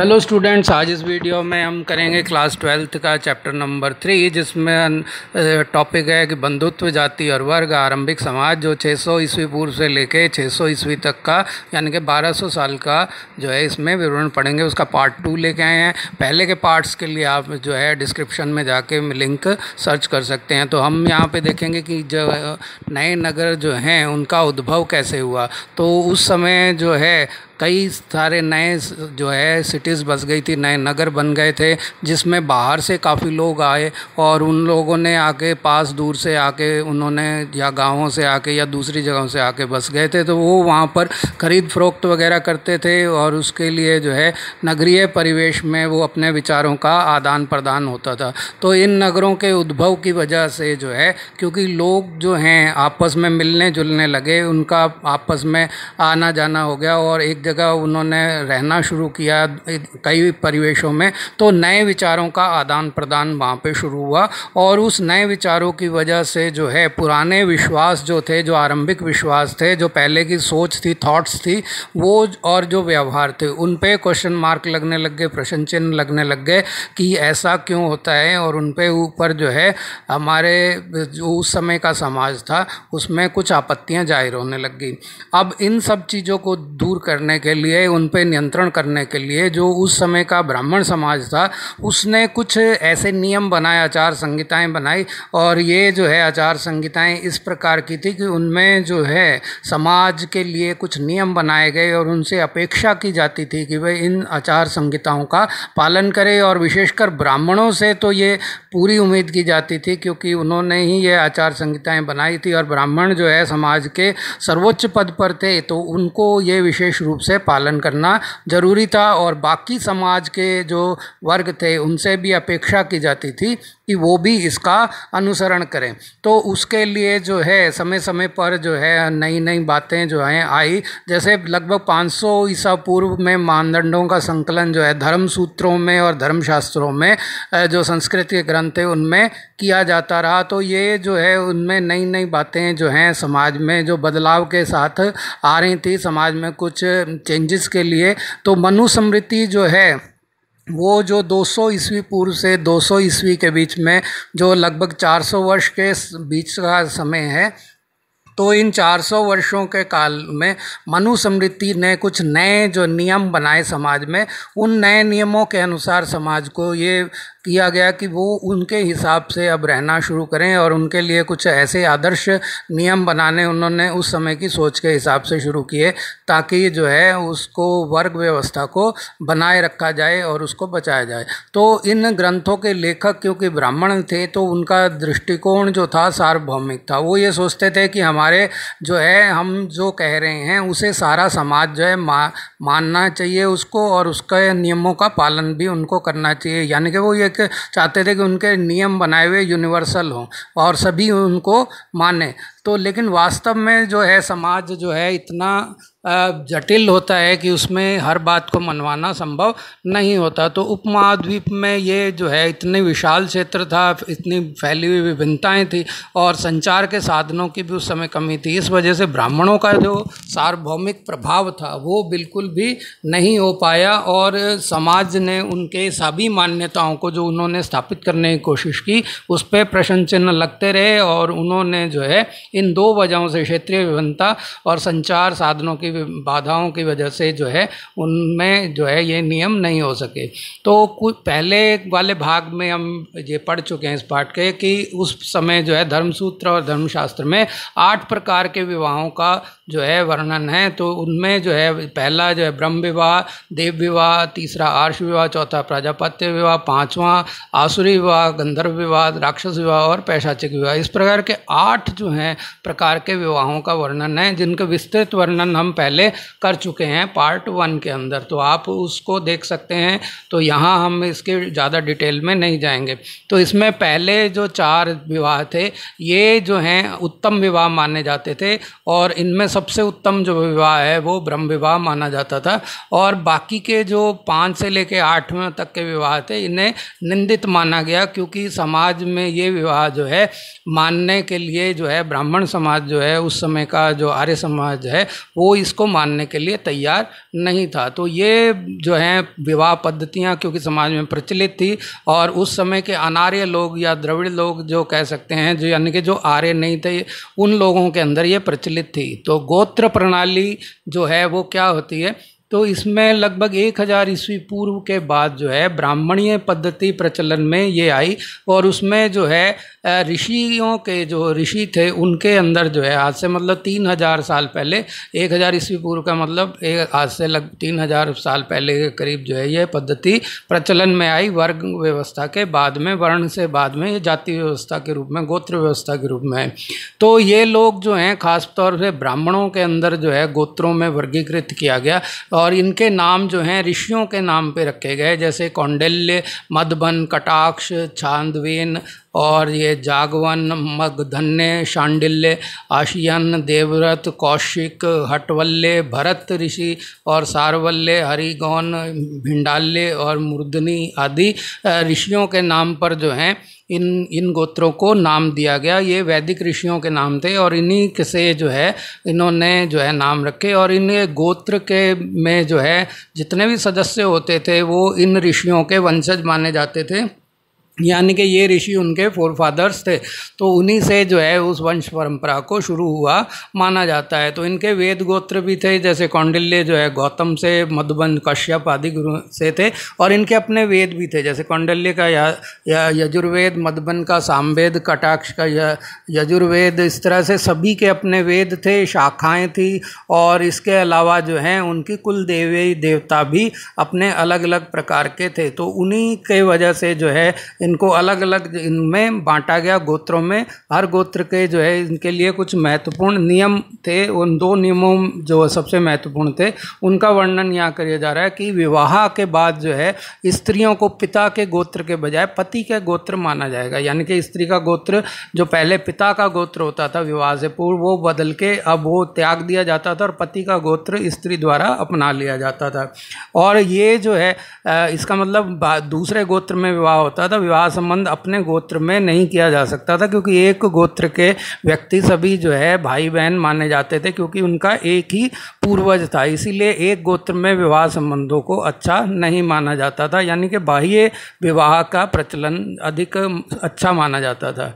hello students आज इस video में हम करेंगे क्लास ट्वेल्थ का चैप्टर नंबर थ्री जिसमें टॉपिक है कि बंधुत्व जाति और वर्ग आरंभिक समाज जो 600 सौ ईस्वी पूर्व से लेके 600 सौ ईस्वी तक का यानी कि 1200 साल का जो है इसमें विवरण पढ़ेंगे उसका पार्ट टू लेके आए हैं पहले के पार्ट्स के लिए आप जो है डिस्क्रिप्शन में जाके लिंक सर्च कर सकते हैं तो हम यहाँ पर देखेंगे कि जो नए नगर जो हैं उनका उद्भव कैसे हुआ तो उस समय जो है कई सारे नए जो है सिटीज़ बस गई थी नए नगर बन गए थे जिसमें बाहर से काफ़ी लोग आए और उन लोगों ने आके पास दूर से आके उन्होंने या गाँवों से आके या दूसरी जगहों से आके बस गए थे तो वो वहाँ पर ख़रीद फरोख्त वगैरह करते थे और उसके लिए जो है नगरीय परिवेश में वो अपने विचारों का आदान प्रदान होता था तो इन नगरों के उद्भव की वजह से जो है क्योंकि लोग जो हैं आपस में मिलने जुलने लगे उनका आपस में आना जाना हो गया और एक जगह उन्होंने रहना शुरू किया कई परिवेशों में तो नए विचारों का आदान प्रदान वहाँ पे शुरू हुआ और उस नए विचारों की वजह से जो है पुराने विश्वास जो थे जो आरंभिक विश्वास थे जो पहले की सोच थी थॉट्स थी वो और जो व्यवहार थे उन पे क्वेश्चन मार्क लगने लग गए प्रश्न चिन्ह लगने लग गए कि ऐसा क्यों होता है और उन पे ऊपर जो है हमारे जो उस समय का समाज था उसमें कुछ आपत्तियां जाहिर होने लग गई अब इन सब चीज़ों को दूर करने के लिए उन पर नियंत्रण करने के लिए जो उस समय का ब्राह्मण समाज था उसने कुछ ऐसे नियम बनाए आचार संहिताएं बनाई और ये जो है आचार संहिताएं इस प्रकार की थी कि उनमें जो है समाज के लिए कुछ नियम बनाए गए और उनसे अपेक्षा की जाती थी कि वे इन आचार संहिताओं का पालन करें और विशेषकर ब्राह्मणों से तो ये पूरी उम्मीद की जाती थी क्योंकि उन्होंने ही ये आचार संहिताएं बनाई थी और ब्राह्मण जो है समाज के सर्वोच्च पद पर थे तो उनको ये विशेष रूप से पालन करना ज़रूरी था और बाकी समाज के जो वर्ग थे उनसे भी अपेक्षा की जाती थी कि वो भी इसका अनुसरण करें तो उसके लिए जो है समय समय पर जो है नई नई बातें जो हैं आई जैसे लगभग 500 ईसा पूर्व में मानदंडों का संकलन जो है धर्म सूत्रों में और धर्मशास्त्रों में जो संस्कृत के ग्रंथ है उनमें किया जाता रहा तो ये जो है उनमें नई नई बातें जो हैं समाज में जो बदलाव के साथ आ रही थी समाज में कुछ चेंजेस के लिए तो मनुस्मृति जो है वो जो 200 ईस्वी पूर्व से 200 ईस्वी के बीच में जो लगभग 400 वर्ष के बीच का समय है तो इन 400 वर्षों के काल में मनुस्मृति ने कुछ नए जो नियम बनाए समाज में उन नए नियमों के अनुसार समाज को ये किया गया कि वो उनके हिसाब से अब रहना शुरू करें और उनके लिए कुछ ऐसे आदर्श नियम बनाने उन्होंने उस समय की सोच के हिसाब से शुरू किए ताकि जो है उसको वर्ग व्यवस्था को बनाए रखा जाए और उसको बचाया जाए तो इन ग्रंथों के लेखक क्योंकि ब्राह्मण थे तो उनका दृष्टिकोण जो था सार्वभौमिक था वो ये सोचते थे कि हमारे जो है हम जो कह रहे हैं उसे सारा समाज जो है मा, मानना चाहिए उसको और उसके नियमों का पालन भी उनको करना चाहिए यानी कि वो ये एक चाहते थे कि उनके नियम बनाए हुए यूनिवर्सल हों और सभी उनको माने तो लेकिन वास्तव में जो है समाज जो है इतना जटिल होता है कि उसमें हर बात को मनवाना संभव नहीं होता तो उपमहाद्वीप में ये जो है इतने विशाल क्षेत्र था इतनी फैली हुई विभिन्नताएँ थी और संचार के साधनों की भी उस समय कमी थी इस वजह से ब्राह्मणों का जो सार्वभौमिक प्रभाव था वो बिल्कुल भी नहीं हो पाया और समाज ने उनके सभी मान्यताओं को जो उन्होंने स्थापित करने की कोशिश की उस पर प्रश्न चिन्ह लगते रहे और उन्होंने जो है इन दो वजहों से क्षेत्रीय विभिन्नता और संचार साधनों की की बाधाओं की वजह से जो है उनमें जो है ये नियम नहीं हो सके तो पहले वाले भाग में हम ये पढ़ चुके हैं इस पाठ के कि उस समय जो है धर्मसूत्र और धर्मशास्त्र में आठ प्रकार के विवाहों का जो है वर्णन है तो उनमें जो है पहला जो है ब्रह्म विवाह देव विवाह तीसरा आर्ष विवाह चौथा प्रजापत्य विवाह पांचवा आसुरी विवाह गंधर्व विवाह राक्षस विवाह और पैशाचिक विवाह इस प्रकार के आठ जो हैं प्रकार के विवाहों का वर्णन है जिनका विस्तृत वर्णन हम पहले कर चुके हैं पार्ट वन के अंदर तो आप उसको देख सकते हैं तो यहाँ हम इसके ज़्यादा डिटेल में नहीं जाएंगे तो इसमें पहले जो चार विवाह थे ये जो हैं उत्तम विवाह माने जाते थे और इनमें सबसे उत्तम जो विवाह है वो ब्रह्म विवाह माना जाता था और बाकी के जो पाँच से लेके आठवें तक के विवाह थे इन्हें निंदित माना गया क्योंकि समाज में ये विवाह जो है मानने के लिए जो है ब्राह्मण समाज जो है उस समय का जो आर्य समाज है वो इस इसको मानने के लिए तैयार नहीं था तो ये जो हैं विवाह पद्धतियाँ क्योंकि समाज में प्रचलित थी और उस समय के अनार्य लोग या द्रविड़ लोग जो कह सकते हैं जो यानी कि जो आर्य नहीं थे उन लोगों के अंदर ये प्रचलित थी तो गोत्र प्रणाली जो है वो क्या होती है तो इसमें लगभग एक हज़ार ईस्वी पूर्व के बाद जो है ब्राह्मणीय पद्धति प्रचलन में ये आई और उसमें जो है ऋषियों के जो ऋषि थे उनके अंदर जो है आज से मतलब तीन हज़ार साल पहले एक हज़ार ईस्वी पूर्व का मतलब एक आज से लग तीन हज़ार साल पहले के करीब जो है यह पद्धति प्रचलन में आई वर्ग व्यवस्था के बाद में वर्ण से बाद में ये जाति व्यवस्था के रूप में गोत्र व्यवस्था के रूप में तो ये लोग जो हैं खासतौर से ब्राह्मणों के अंदर जो है गोत्रों में वर्गीकृत किया गया और इनके नाम जो हैं ऋषियों के नाम पर रखे गए जैसे कौंडल्य मधुबन कटाक्ष छांदवेन और ये जागवन मगधन्य शांडिल्य आशियन देवव्रत कौशिक हटवल्ले भरत ऋषि और सारवल्ले हरिगौन भिंडाल्य और मुर्दनी आदि ऋषियों के नाम पर जो हैं इन इन गोत्रों को नाम दिया गया ये वैदिक ऋषियों के नाम थे और इन्हीं से जो है इन्होंने जो है नाम रखे और इन गोत्र के में जो है जितने भी सदस्य होते थे वो इन ऋषियों के वंशज माने जाते थे यानी कि ये ऋषि उनके फोर फादर्स थे तो उन्हीं से जो है उस वंश परंपरा को शुरू हुआ माना जाता है तो इनके वेद गोत्र भी थे जैसे कौंडिल्य जो है गौतम से मधुबन कश्यप आदि गुरु से थे और इनके अपने वेद भी थे जैसे कौंडल्य का या, या यजुर्वेद मधुबन का सामवेद कटाक्ष का या, यजुर्वेद इस तरह से सभी के अपने वेद थे शाखाएँ थी और इसके अलावा जो हैं उनकी कुल देवी देवता भी अपने अलग अलग प्रकार के थे तो उन्हीं के वजह से जो है इनको अलग अलग इनमें बांटा गया गोत्रों में हर गोत्र के जो है इनके लिए कुछ महत्वपूर्ण नियम थे उन दो नियमों जो सबसे महत्वपूर्ण थे उनका वर्णन यहाँ किया जा रहा है कि विवाह के बाद जो है स्त्रियों को पिता के गोत्र के बजाय पति के गोत्र माना जाएगा यानी कि स्त्री का गोत्र जो पहले पिता का गोत्र होता था विवाह से पूर्व वो बदल के अब वो त्याग दिया जाता था और पति का गोत्र स्त्री द्वारा अपना लिया जाता था और ये जो है इसका मतलब दूसरे गोत्र में विवाह होता था विवाह संबंध अपने गोत्र में नहीं किया जा सकता था क्योंकि एक गोत्र के व्यक्ति सभी जो है भाई बहन माने जाते थे क्योंकि उनका एक ही पूर्वज था इसीलिए एक गोत्र में विवाह संबंधों को अच्छा नहीं माना जाता था यानी कि बाह्य विवाह का प्रचलन अधिक अच्छा माना जाता था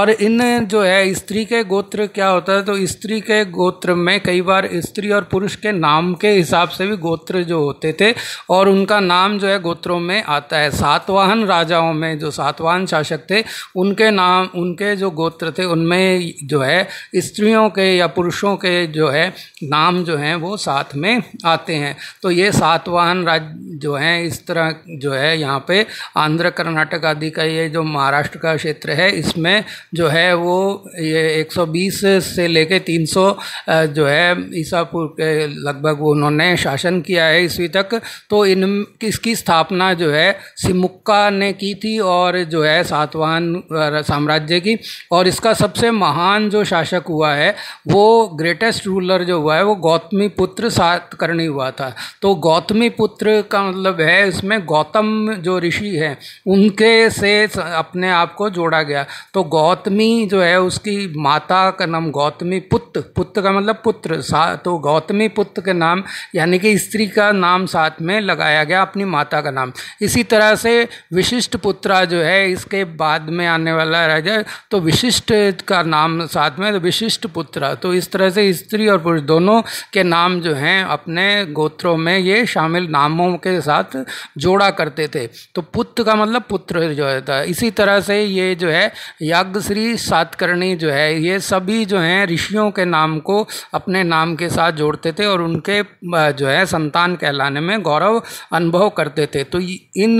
और इन जो है स्त्री के गोत्र क्या होता है तो स्त्री के गोत्र में कई बार स्त्री और पुरुष के नाम के हिसाब से भी गोत्र जो होते थे और उनका नाम जो है गोत्रों में आता है सातवाहन राजाओं में में जो सातवान शासक थे उनके नाम उनके जो गोत्र थे उनमें जो है स्त्रियों के या पुरुषों के जो है नाम जो हैं वो साथ में आते हैं तो ये सातवान राज्य जो हैं इस तरह जो है यहाँ पे आंध्र कर्नाटक आदि का ये जो महाराष्ट्र का क्षेत्र है इसमें जो है वो ये 120 से लेके 300 जो है ईसापुर के लगभग उन्होंने शासन किया है ईस्वी तक तो इन इसकी स्थापना जो है सिमुक्का ने की थी और जो है सातवाहन साम्राज्य की और इसका सबसे महान जो शासक हुआ है वो ग्रेटेस्ट रूलर जो हुआ है वो गौतमी पुत्र सातकर्णी हुआ था तो गौतमी पुत्र का मतलब है इसमें गौतम जो ऋषि हैं उनके से अपने आप को जोड़ा गया तो गौतमी जो है उसकी माता का नाम गौतमी पुत्र पुत्र का मतलब पुत्र सा तो गौतमी पुत्र के नाम यानी कि स्त्री का नाम साथ में लगाया गया अपनी माता का नाम इसी तरह से विशिष्ट पुत्र दूसरा जो है इसके बाद में आने वाला रह जाए तो विशिष्ट का नाम साथ में तो विशिष्ट पुत्र तो इस तरह से स्त्री और पुरुष दोनों के नाम जो हैं अपने गोत्रों में ये शामिल नामों के साथ जोड़ा करते थे तो पुत्र का मतलब पुत्र जो है है इसी तरह से ये जो है याज्ञश्री सातकर्णी जो है ये सभी जो हैं ऋषियों के नाम को अपने नाम के साथ जोड़ते थे और उनके जो है संतान कहलाने में गौरव अनुभव करते थे तो इन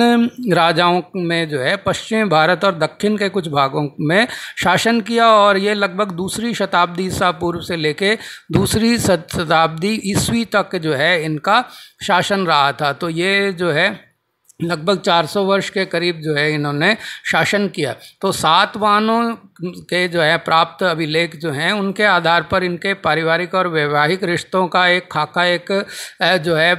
राजाओं में जो है पश्चिमी भारत और दक्षिण के कुछ भागों में शासन किया और ये लगभग दूसरी शताब्दी ईसा पूर्व से लेके दूसरी शताब्दी ईस्वी तक जो है इनका शासन रहा था तो ये जो है लगभग 400 वर्ष के करीब जो है इन्होंने शासन किया तो सातवानों के जो है प्राप्त अभिलेख जो हैं उनके आधार पर इनके पारिवारिक और वैवाहिक रिश्तों का एक खाका एक जो है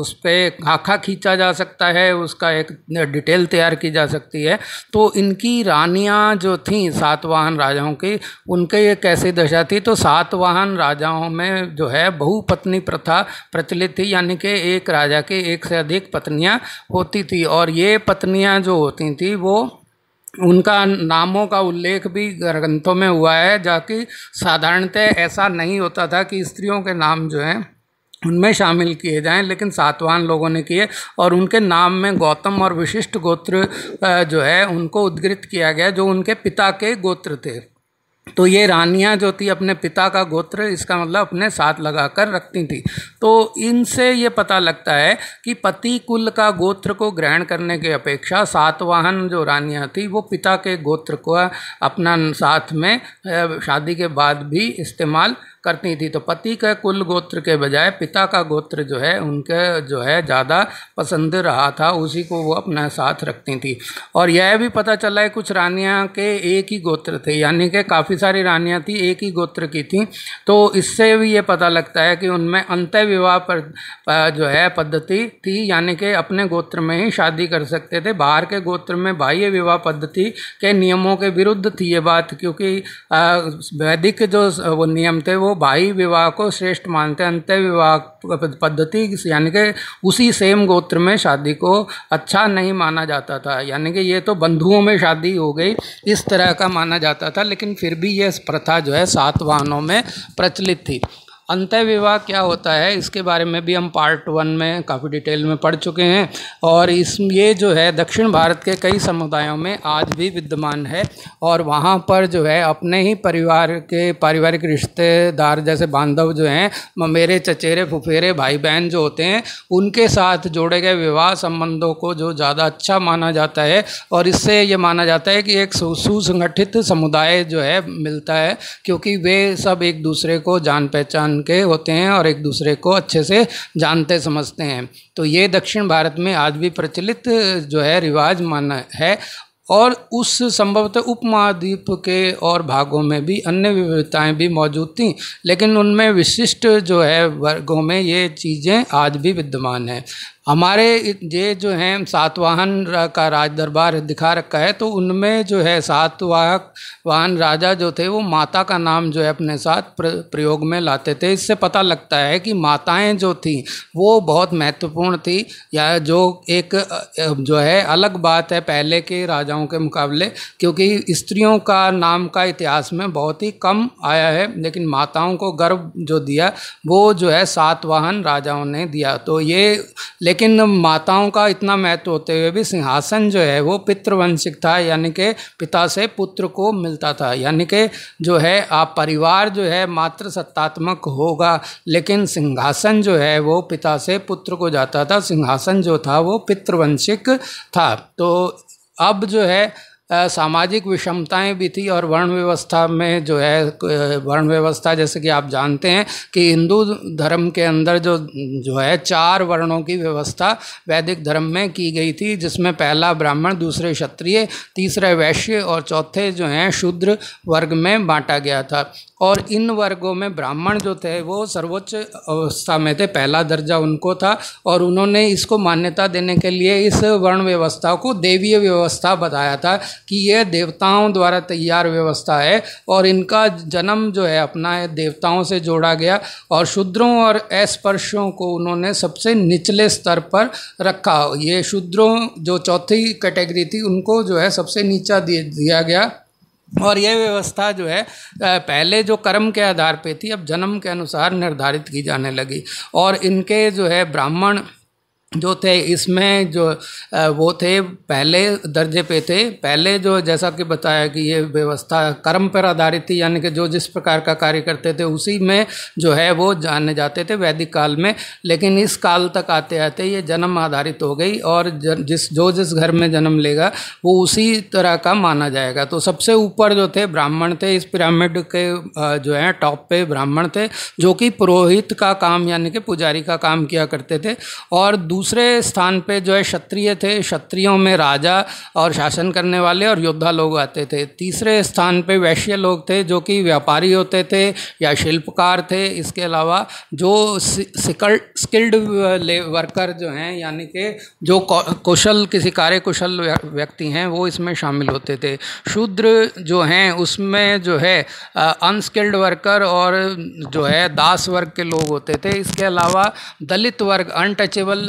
उस पर खाका खींचा जा सकता है उसका एक डिटेल तैयार की जा सकती है तो इनकी रानियां जो थीं सातवाहन राजाओं की उनके ये कैसी दशा थी तो सातवाहन राजाओं में जो है बहुपत्नी प्रथा प्रचलित थी यानी कि एक राजा के एक से अधिक पत्नियां होती थी और ये पत्नियां जो होती थी वो उनका नामों का उल्लेख भी ग्रंथों में हुआ है जबकि साधारणतः ऐसा नहीं होता था कि स्त्रियों के नाम जो हैं उनमें शामिल किए जाएं लेकिन सातवान लोगों ने किए और उनके नाम में गौतम और विशिष्ट गोत्र जो है उनको उद्गृत किया गया जो उनके पिता के गोत्र थे तो ये रानियाँ जो थी अपने पिता का गोत्र इसका मतलब अपने साथ लगा कर रखती थी तो इनसे ये पता लगता है कि पति कुल का गोत्र को ग्रहण करने की अपेक्षा सातवाहन जो रानियाँ थी वो पिता के गोत्र को अपना साथ में शादी के बाद भी इस्तेमाल करती थी तो पति के कुल गोत्र के बजाय पिता का गोत्र जो है उनके जो है ज़्यादा पसंद रहा था उसी को वो अपना साथ रखती थी और यह भी पता चला है कुछ रानियाँ के एक ही गोत्र थे यानी कि काफ़ी सारी रानियाँ थी एक ही गोत्र की थी तो इससे भी ये पता लगता है कि उनमें अंत विवाह पर जो है पद्धति थी यानी कि अपने गोत्र में ही शादी कर सकते थे बाहर के गोत्र में बाह्य विवाह पद्धति के नियमों के विरुद्ध थी ये बात क्योंकि वैदिक जो वो नियम थे वो भाई विवाह को श्रेष्ठ मानते हैं अंत्य विवाह पद्धति यानी कि उसी सेम गोत्र में शादी को अच्छा नहीं माना जाता था यानी कि ये तो बंधुओं में शादी हो गई इस तरह का माना जाता था लेकिन फिर भी ये प्रथा जो है सातवाहनों में प्रचलित थी अंतः विवाह क्या होता है इसके बारे में भी हम पार्ट वन में काफ़ी डिटेल में पढ़ चुके हैं और इस ये जो है दक्षिण भारत के कई समुदायों में आज भी विद्यमान है और वहाँ पर जो है अपने ही परिवार के पारिवारिक रिश्तेदार जैसे बांधव जो हैं मेरे चचेरे फुफेरे भाई बहन जो होते हैं उनके साथ जोड़े गए विवाह संबंधों को जो ज़्यादा अच्छा माना जाता है और इससे ये माना जाता है कि एक सुसंगठित समुदाय जो है मिलता है क्योंकि वे सब एक दूसरे को जान पहचान बन के होते हैं और एक दूसरे को अच्छे से जानते समझते हैं तो ये दक्षिण भारत में आज भी प्रचलित जो है रिवाज माना है और उस संभवतः उपमहाद्वीप के और भागों में भी अन्य विविधताएं भी मौजूद थीं लेकिन उनमें विशिष्ट जो है वर्गों में ये चीज़ें आज भी विद्यमान हैं हमारे ये जो हैं सातवाहन का राज दरबार दिखा रखा है तो उनमें जो है सातवाहक वाहन राजा जो थे वो माता का नाम जो है अपने साथ प्रयोग में लाते थे इससे पता लगता है कि माताएं जो थीं वो बहुत महत्वपूर्ण थी या जो एक जो है अलग बात है पहले के राजाओं के मुकाबले क्योंकि स्त्रियों का नाम का इतिहास में बहुत ही कम आया है लेकिन माताओं को गर्व जो दिया वो जो है सातवाहन राजाओं ने दिया तो ये लेकिन माताओं का इतना महत्व होते हुए भी सिंहासन जो है वो पितृवंशिक था यानी कि पिता से पुत्र को मिलता था यानी कि जो है आप परिवार जो है मात्र सत्तात्मक होगा लेकिन सिंहासन जो है वो पिता से पुत्र को जाता था सिंहासन जो था वो पितृवंशिक था तो अब जो है सामाजिक विषमताएं भी थी और वर्ण व्यवस्था में जो है वर्ण व्यवस्था जैसे कि आप जानते हैं कि हिंदू धर्म के अंदर जो जो है चार वर्णों की व्यवस्था वैदिक धर्म में की गई थी जिसमें पहला ब्राह्मण दूसरे क्षत्रिय तीसरे वैश्य और चौथे जो हैं शूद्र वर्ग में बांटा गया था और इन वर्गों में ब्राह्मण जो थे वो सर्वोच्च अवस्था में थे पहला दर्जा उनको था और उन्होंने इसको मान्यता देने के लिए इस वर्ण व्यवस्था को देवीय व्यवस्था बताया था कि ये देवताओं द्वारा तैयार व्यवस्था है और इनका जन्म जो है अपना है देवताओं से जोड़ा गया और शूद्रों और अस्पर्शों को उन्होंने सबसे निचले स्तर पर रखा ये शूद्रों जो चौथी कैटेगरी थी उनको जो है सबसे नीचा दिया गया और यह व्यवस्था जो है पहले जो कर्म के आधार पे थी अब जन्म के अनुसार निर्धारित की जाने लगी और इनके जो है ब्राह्मण जो थे इसमें जो वो थे पहले दर्जे पे थे पहले जो जैसा कि बताया कि ये व्यवस्था कर्म पर आधारित थी यानी कि जो जिस प्रकार का कार्य करते थे उसी में जो है वो जाने जाते थे वैदिक काल में लेकिन इस काल तक आते आते ये जन्म आधारित हो गई और जिस जो जिस घर में जन्म लेगा वो उसी तरह का माना जाएगा तो सबसे ऊपर जो थे ब्राह्मण थे इस पिरामिड के जो है टॉप पे ब्राह्मण थे जो कि पुरोहित का काम यानी कि पुजारी का काम किया करते थे और दूसरे स्थान पे जो है क्षत्रिय थे क्षत्रियों में राजा और शासन करने वाले और योद्धा लोग आते थे तीसरे स्थान पे वैश्य लोग थे जो कि व्यापारी होते थे या शिल्पकार थे इसके अलावा जो सिकल स्किल्ड वर्कर जो हैं यानी कि जो कौशल किसी कार्य कुशल व्यक्ति हैं वो इसमें शामिल होते थे शूद्र जो हैं उसमें जो है अनस्किल्ड वर्कर और जो है दास वर्ग के लोग होते थे इसके अलावा दलित वर्ग अनटचेबल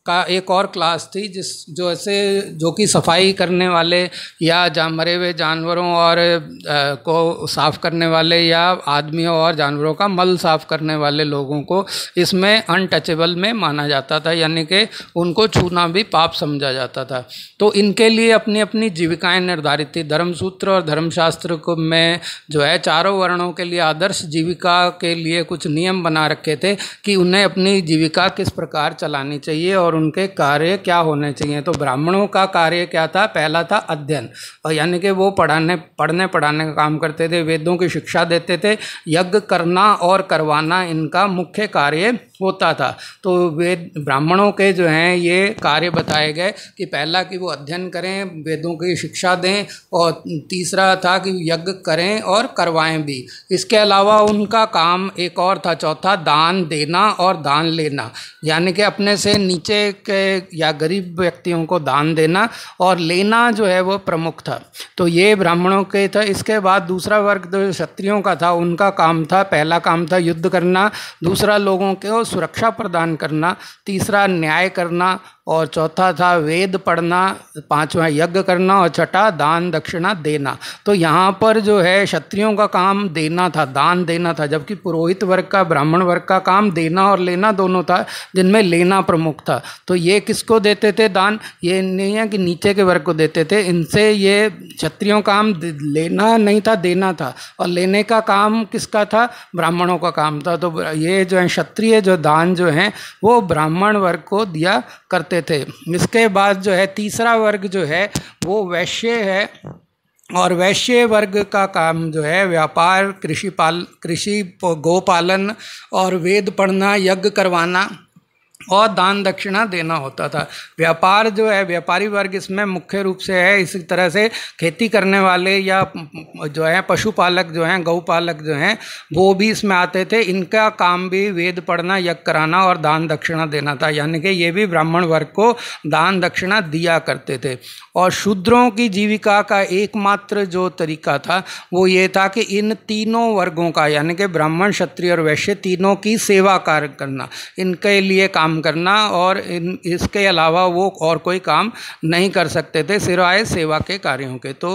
का एक और क्लास थी जिस जो ऐसे जो कि सफाई करने वाले या जा मरे हुए जानवरों और आ, को साफ़ करने वाले या आदमियों और जानवरों का मल साफ़ करने वाले लोगों को इसमें अनटचेबल में माना जाता था यानी कि उनको छूना भी पाप समझा जाता था तो इनके लिए अपनी अपनी जीविकाएं निर्धारित थी धर्मसूत्र और धर्मशास्त्र को में जो है चारों वर्णों के लिए आदर्श जीविका के लिए कुछ नियम बना रखे थे कि उन्हें अपनी जीविका किस प्रकार चलानी चाहिए और और उनके कार्य क्या होने चाहिए तो ब्राह्मणों का कार्य क्या था पहला था अध्ययन और यानी कि वो पढ़ाने पढ़ने पढ़ाने का काम करते थे वेदों की शिक्षा देते थे यज्ञ करना और करवाना इनका मुख्य कार्य होता था तो वेद ब्राह्मणों के जो हैं ये कार्य बताए गए कि पहला कि वो अध्ययन करें वेदों की शिक्षा दें और तीसरा था कि यज्ञ करें और करवाएं भी इसके अलावा उनका काम एक और था चौथा दान देना और दान लेना यानी कि अपने से नीचे के या गरीब व्यक्तियों को दान देना और लेना जो है वो प्रमुख था तो ये ब्राह्मणों के था इसके बाद दूसरा वर्ग जो क्षत्रियों का था उनका काम था पहला काम था युद्ध करना दूसरा लोगों को सुरक्षा प्रदान करना तीसरा न्याय करना और चौथा था वेद पढ़ना पांचवा यज्ञ करना और छठा दान दक्षिणा देना तो यहाँ पर जो है क्षत्रियों का काम देना था दान देना था जबकि पुरोहित वर्ग का ब्राह्मण वर्ग का काम देना और लेना दोनों था जिनमें लेना प्रमुख था तो ये किसको देते थे दान ये नहीं है कि नीचे के वर्ग को देते थे इनसे ये क्षत्रियों काम लेना नहीं था देना था और लेने का काम किसका था ब्राह्मणों का काम था तो ये जो है क्षत्रिय जो दान जो हैं वो ब्राह्मण वर्ग को दिया करते थे इसके बाद जो है तीसरा वर्ग जो है वो वैश्य है और वैश्य वर्ग का काम जो है व्यापार कृषि पाल कृषि गोपालन और वेद पढ़ना यज्ञ करवाना और दान दक्षिणा देना होता था व्यापार जो है व्यापारी वर्ग इसमें मुख्य रूप से है इसी तरह से खेती करने वाले या जो है पशुपालक जो हैं गौपालक जो हैं वो भी इसमें आते थे इनका काम भी वेद पढ़ना यज्ञ कराना और दान दक्षिणा देना था यानी कि ये भी ब्राह्मण वर्ग को दान दक्षिणा दिया करते थे और शूद्रों की जीविका का एकमात्र जो तरीका था वो ये था कि इन तीनों वर्गों का यानी कि ब्राह्मण क्षत्रिय और वैश्य तीनों की सेवा कार्य करना इनके लिए काम काम करना और इन इसके अलावा वो और कोई काम नहीं कर सकते थे सिवाय सेवा के कार्यों के तो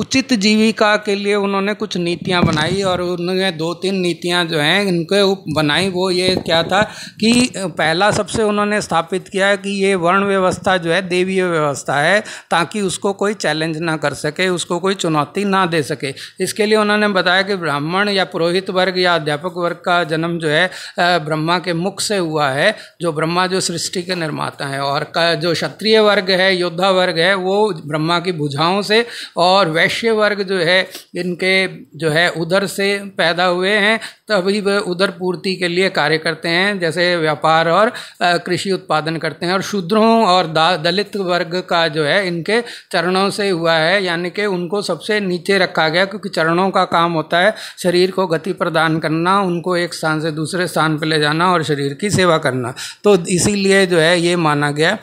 उचित जीविका के लिए उन्होंने कुछ नीतियाँ बनाई और उन्होंने दो तीन नीतियाँ जो हैं इनके बनाई वो ये क्या था कि पहला सबसे उन्होंने स्थापित किया कि ये वर्ण व्यवस्था जो है देवीय व्यवस्था है ताकि उसको कोई चैलेंज ना कर सके उसको कोई चुनौती ना दे सके इसके लिए उन्होंने बताया कि ब्राह्मण या पुरोहित वर्ग या अध्यापक वर्ग का जन्म जो है ब्रह्मा के मुख से हुआ है जो ब्रह्मा जो सृष्टि के निर्माता हैं और का जो क्षत्रिय वर्ग है योद्धा वर्ग है वो ब्रह्मा की भुझाओं से और वैश्य वर्ग जो है इनके जो है उधर से पैदा हुए हैं तभी वे उधर पूर्ति के लिए कार्य करते हैं जैसे व्यापार और कृषि उत्पादन करते हैं और शूद्रों और दलित वर्ग का जो है इनके चरणों से हुआ है यानी कि उनको सबसे नीचे रखा गया क्योंकि चरणों का काम होता है शरीर को गति प्रदान करना उनको एक स्थान से दूसरे स्थान पर ले जाना और शरीर की सेवा करना तो इसीलिए जो है ये माना गया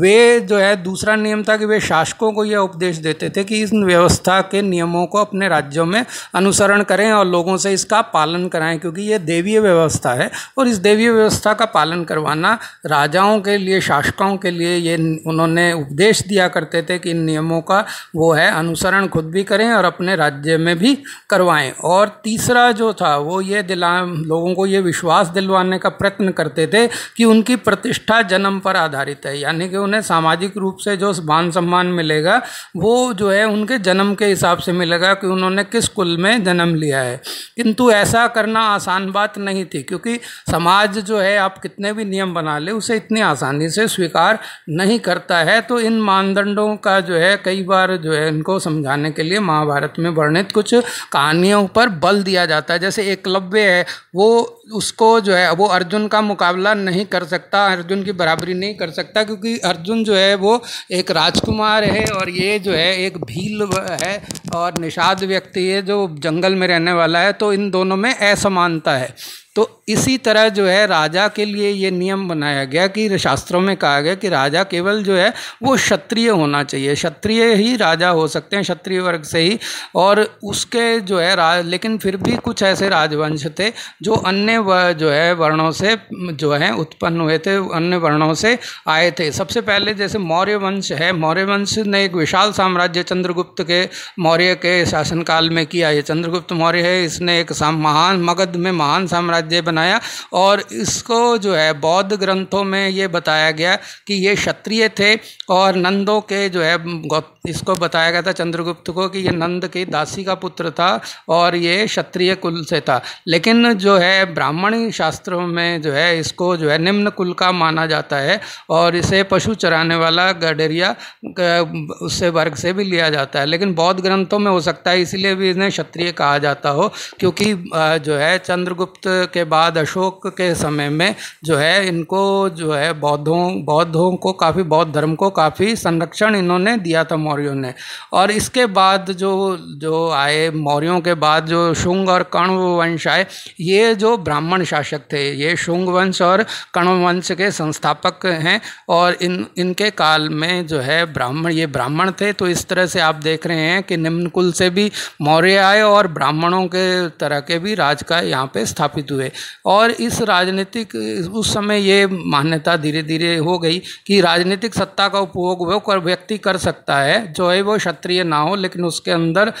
वे जो है दूसरा नियम था कि वे शासकों को यह उपदेश देते थे कि इस व्यवस्था के नियमों को अपने राज्यों में अनुसरण करें और लोगों से इसका पालन कराएं क्योंकि ये देवीय व्यवस्था है और इस देवीय व्यवस्था का पालन करवाना राजाओं के लिए शासकों के लिए ये उन्होंने उपदेश दिया करते थे कि इन नियमों का वो है अनुसरण खुद भी करें और अपने राज्य में भी करवाएँ और तीसरा जो था वो ये दिला लोगों को ये विश्वास दिलवाने का प्रयत्न करते थे कि उन उनकी प्रतिष्ठा जन्म पर आधारित है यानी कि उन्हें सामाजिक रूप से जो मान सम्मान मिलेगा वो जो है उनके जन्म के हिसाब से मिलेगा कि उन्होंने किस कुल में जन्म लिया है किंतु ऐसा करना आसान बात नहीं थी क्योंकि समाज जो है आप कितने भी नियम बना ले उसे इतनी आसानी से स्वीकार नहीं करता है तो इन मानदंडों का जो है कई बार जो है इनको समझाने के लिए महाभारत में वर्णित कुछ कहानियों पर बल दिया जाता है जैसे एकलव्य है वो उसको जो है वो अर्जुन का मुकाबला नहीं कर सकता अर्जुन की बराबरी नहीं कर सकता क्योंकि अर्जुन जो है वो एक राजकुमार है और ये जो है एक भील है और निषाद व्यक्ति है जो जंगल में रहने वाला है तो इन दोनों में असमानता है तो इसी तरह जो है राजा के लिए ये नियम बनाया गया कि शास्त्रों में कहा गया कि राजा केवल जो है वो क्षत्रिय होना चाहिए क्षत्रिय ही राजा हो सकते हैं क्षत्रिय वर्ग से ही और उसके जो है राज लेकिन फिर भी कुछ ऐसे राजवंश थे जो अन्य जो है वर्णों से जो है उत्पन्न हुए थे अन्य वर्णों से आए थे सबसे पहले जैसे मौर्य वंश है मौर्य वंश ने एक विशाल साम्राज्य चंद्रगुप्त के मौर्य के शासनकाल में किया ये चंद्रगुप्त मौर्य है इसने एक महान मगध में महान साम्राज्य राज्य बनाया और इसको जो है बौद्ध ग्रंथों में ये बताया गया कि ये क्षत्रिय थे और नंदों के जो है इसको बताया गया था चंद्रगुप्त को कि ये नंद के दासी का पुत्र था और ये क्षत्रिय कुल से था लेकिन जो है ब्राह्मण शास्त्रों में जो है इसको जो है निम्न कुल का माना जाता है और इसे पशु चराने वाला गडेरिया उससे वर्ग से भी लिया जाता है लेकिन बौद्ध ग्रंथों में हो सकता है इसीलिए भी इन्हें क्षत्रिय कहा जाता हो क्योंकि जो है चंद्रगुप्त के बाद अशोक के समय में जो है इनको जो है बौद्धों बौद्धों को काफ़ी बौद्ध धर्म को काफ़ी संरक्षण इन्होंने दिया था मौर्यों ने और इसके बाद जो जो आए मौर्यों के बाद जो शुंग और कण्व वंश आए ये जो ब्राह्मण शासक थे ये शुंग वंश और कण्व वंश के संस्थापक हैं और इन इनके काल में जो है ब्राह्मण ये ब्राह्मण थे तो इस तरह से आप देख रहे हैं कि निम्न कुल से भी मौर्य आए और ब्राह्मणों के तरह के भी राज का यहाँ पे स्थापित हुए हुए और इस राजनीतिक उस समय ये मान्यता धीरे धीरे हो गई कि राजनीतिक सत्ता का उपयोग वो कर व्यक्ति कर सकता है जो है वो क्षत्रिय ना हो लेकिन उसके अंदर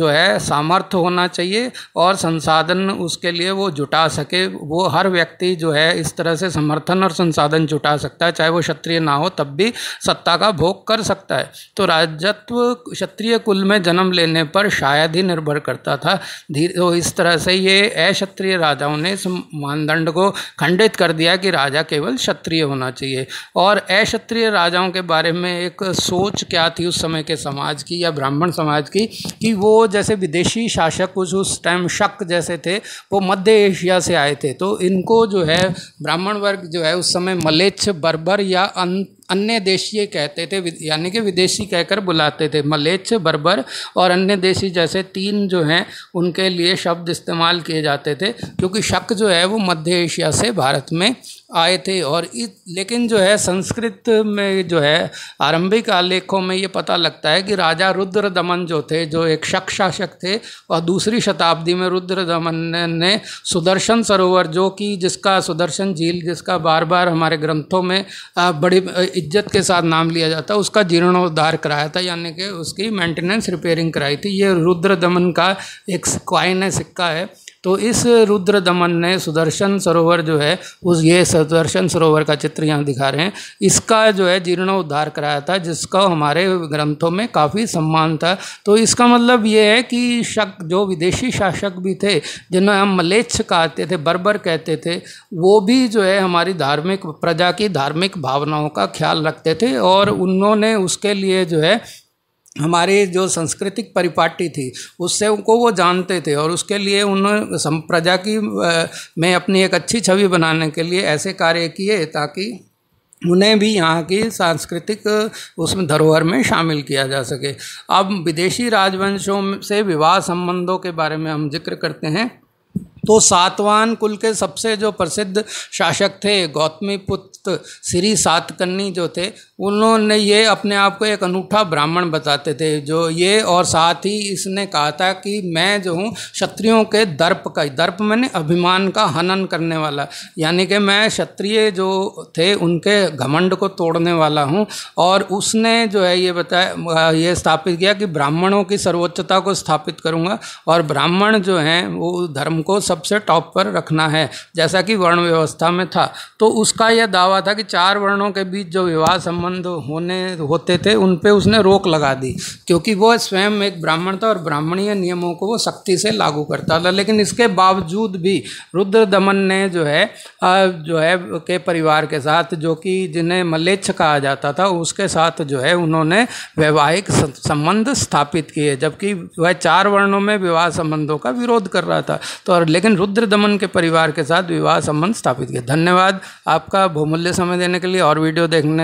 जो है सामर्थ्य होना चाहिए और संसाधन उसके लिए वो जुटा सके वो हर व्यक्ति जो है इस तरह से समर्थन और संसाधन जुटा सकता है चाहे वो क्षत्रिय ना हो तब भी सत्ता का भोग कर सकता है तो राजत्व क्षत्रिय कुल में जन्म लेने पर शायद ही निर्भर करता था धीरे तो इस तरह से ये अक्षत्रिय क्षत्रिय राजाओं ने इस मानदंड को खंडित कर दिया कि राजा केवल क्षत्रिय होना चाहिए और अक्षत्रिय राजाओं के बारे में एक सोच क्या थी उस समय के समाज की या ब्राह्मण समाज की कि वो जैसे विदेशी शासक कुछ उस टाइम शक जैसे थे वो मध्य एशिया से आए थे तो इनको जो है ब्राह्मण वर्ग जो है उस समय मलेच्छ बर्बर या अं- अन्य देशीय कहते थे यानी कि विदेशी कहकर बुलाते थे मलेच्छ बर्बर और अन्य देशी जैसे तीन जो हैं उनके लिए शब्द इस्तेमाल किए जाते थे क्योंकि शक जो है वो मध्य एशिया से भारत में आए थे और इत, लेकिन जो है संस्कृत में जो है आरंभिक आलेखों में ये पता लगता है कि राजा रुद्र दमन जो थे जो एक शक शासक थे और दूसरी शताब्दी में रुद्र दमन ने, ने सुदर्शन सरोवर जो कि जिसका सुदर्शन झील जिसका बार बार हमारे ग्रंथों में बड़ी इज्जत के साथ नाम लिया जाता है उसका जीर्णोद्धार कराया था यानी कि उसकी मेंटेनेंस रिपेयरिंग कराई थी ये रुद्र दमन का एक क्वाइन है सिक्का है तो इस रुद्र दमन ने सुदर्शन सरोवर जो है उस ये सुदर्शन सरोवर का चित्र यहाँ दिखा रहे हैं इसका जो है जीर्णोद्धार कराया था जिसका हमारे ग्रंथों में काफ़ी सम्मान था तो इसका मतलब ये है कि शक जो विदेशी शासक भी थे जिन्हें हम मलेच्छ कहते थे बर्बर कहते थे वो भी जो है हमारी धार्मिक प्रजा की धार्मिक भावनाओं का ख्याल रखते थे और उन्होंने उसके लिए जो है हमारी जो सांस्कृतिक परिपाटी थी उससे उनको वो जानते थे और उसके लिए उन्होंने प्रजा की में अपनी एक अच्छी छवि बनाने के लिए ऐसे कार्य किए ताकि उन्हें भी यहाँ की सांस्कृतिक उसमें धरोहर में शामिल किया जा सके अब विदेशी राजवंशों से विवाह संबंधों के बारे में हम जिक्र करते हैं तो सातवान कुल के सबसे जो प्रसिद्ध शासक थे गौतमी तो श्री सातकन्नी जो थे उन्होंने ये अपने आप को एक अनूठा ब्राह्मण बताते थे जो ये और साथ ही इसने कहा था कि मैं जो हूँ क्षत्रियों के दर्प का दर्प मैंने अभिमान का हनन करने वाला यानी कि मैं क्षत्रिय जो थे उनके घमंड को तोड़ने वाला हूँ और उसने जो है ये बताया ये स्थापित किया कि ब्राह्मणों की सर्वोच्चता को स्थापित करूँगा और ब्राह्मण जो हैं वो धर्म को सबसे टॉप पर रखना है जैसा कि वर्ण व्यवस्था में था तो उसका यह दावा हुआ था कि चार वर्णों के बीच जो विवाह संबंध होने होते थे उन पे उसने रोक लगा दी क्योंकि वो स्वयं एक ब्राह्मण था और ब्राह्मणीय नियमों को वो सख्ती से लागू करता था लेकिन इसके बावजूद भी रुद्र दमन ने जो है जो है के परिवार के साथ जो कि जिन्हें मलेच्छ कहा जाता था उसके साथ जो है उन्होंने वैवाहिक संबंध स्थापित किए जबकि वह चार वर्णों में विवाह संबंधों का विरोध कर रहा था तो और लेकिन रुद्र दमन के परिवार के साथ विवाह संबंध स्थापित किए धन्यवाद आपका बहुमूल्य मूल्य समय देने के लिए और वीडियो देखने